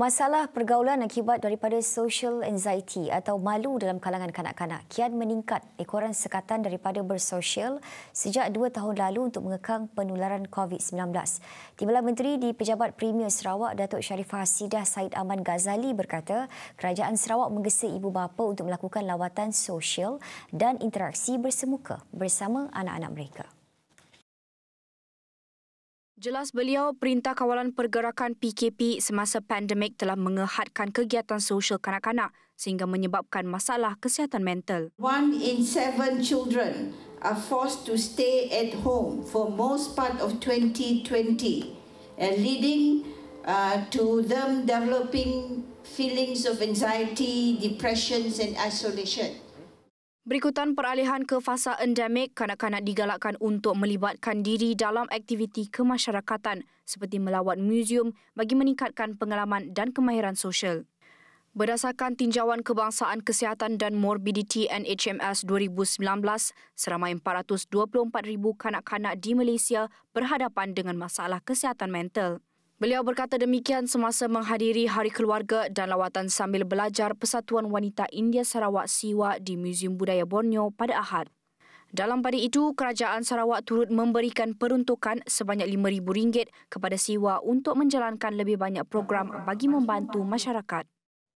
Masalah pergaulan akibat daripada social anxiety atau malu dalam kalangan kanak-kanak kian meningkat ekoran sekatan daripada bersosial sejak dua tahun lalu untuk mengekang penularan COVID-19. Timbalan Menteri di Pejabat Premier Sarawak, Datuk Sharifah Hasidah Said Aman Ghazali berkata, Kerajaan Sarawak menggesa ibu bapa untuk melakukan lawatan sosial dan interaksi bersemuka bersama anak-anak mereka. Jelas beliau, Perintah Kawalan Pergerakan PKP semasa pandemik telah mengehadkan kegiatan sosial kanak-kanak sehingga menyebabkan masalah kesihatan mental. One in seven children are forced to stay at home for most part of 2020 and leading uh, to them developing feelings of anxiety, depressions and isolation. Berikutan peralihan ke fasa endemik, kanak-kanak digalakkan untuk melibatkan diri dalam aktiviti kemasyarakatan seperti melawat muzium bagi meningkatkan pengalaman dan kemahiran sosial. Berdasarkan tinjauan kebangsaan kesihatan dan morbiditi NHMS 2019, seramai 424,000 kanak-kanak di Malaysia berhadapan dengan masalah kesihatan mental. Beliau berkata demikian semasa menghadiri Hari Keluarga dan lawatan sambil belajar Persatuan Wanita India Sarawak Siwa di Museum Budaya Borneo pada Ahad. Dalam pada itu, Kerajaan Sarawak turut memberikan peruntukan sebanyak RM5,000 kepada Siwa untuk menjalankan lebih banyak program bagi membantu masyarakat.